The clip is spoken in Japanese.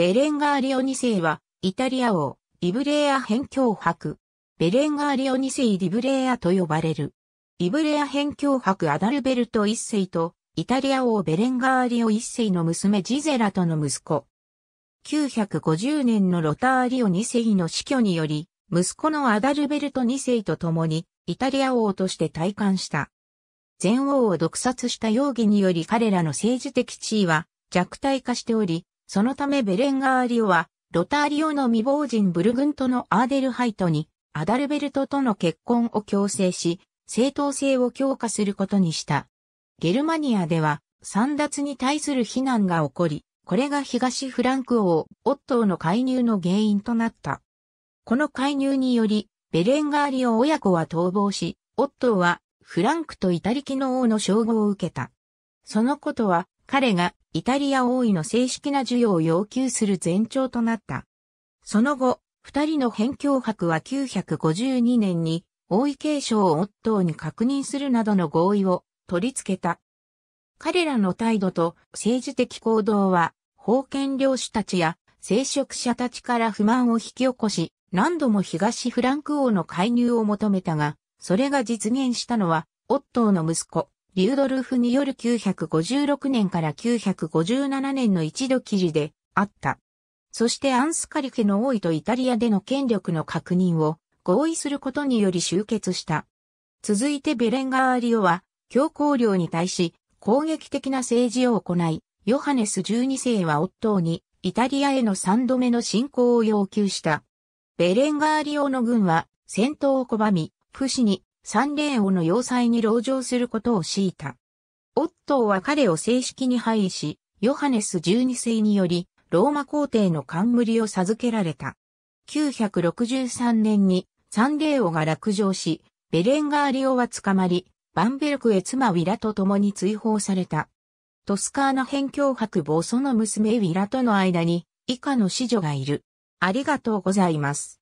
ベレンガーリオ2世は、イタリア王、イブレア辺境伯。ベレンガーリオ2世リブレアと呼ばれる。イブレア辺境伯アダルベルト1世と、イタリア王ベレンガーリオ1世の娘ジゼラとの息子。950年のロターリオ2世の死去により、息子のアダルベルト2世と共に、イタリア王として退官した。前王を毒殺した容疑により彼らの政治的地位は弱体化しており、そのためベレンガーリオは、ロターリオの未亡人ブルグントのアーデルハイトに、アダルベルトとの結婚を強制し、正当性を強化することにした。ゲルマニアでは、三奪に対する非難が起こり、これが東フランク王、オットーの介入の原因となった。この介入により、ベレンガーリオ親子は逃亡し、オットーは、フランクとイタリキの王の称号を受けた。そのことは、彼がイタリア王位の正式な授与を要求する前兆となった。その後、二人の返境博は952年に王位継承をオットーに確認するなどの合意を取り付けた。彼らの態度と政治的行動は、封建領主たちや聖職者たちから不満を引き起こし、何度も東フランク王の介入を求めたが、それが実現したのは、オットーの息子、リュードルフによる956年から957年の一度記事であった。そしてアンスカリ家の王位とイタリアでの権力の確認を合意することにより集結した。続いてベレンガーリオは強行領に対し攻撃的な政治を行い、ヨハネス12世は夫にイタリアへの3度目の侵攻を要求した。ベレンガーリオの軍は戦闘を拒み、不死に三ー王の要塞に籠城することを強いた。オットーは彼を正式に廃位し、ヨハネス12世により、ローマ皇帝の冠を授けられた。963年に三霊王が落城し、ベレンガーリオは捕まり、バンベルクへ妻ウィラと共に追放された。トスカーナ辺境博母その娘ウィラとの間に以下の子女がいる。ありがとうございます。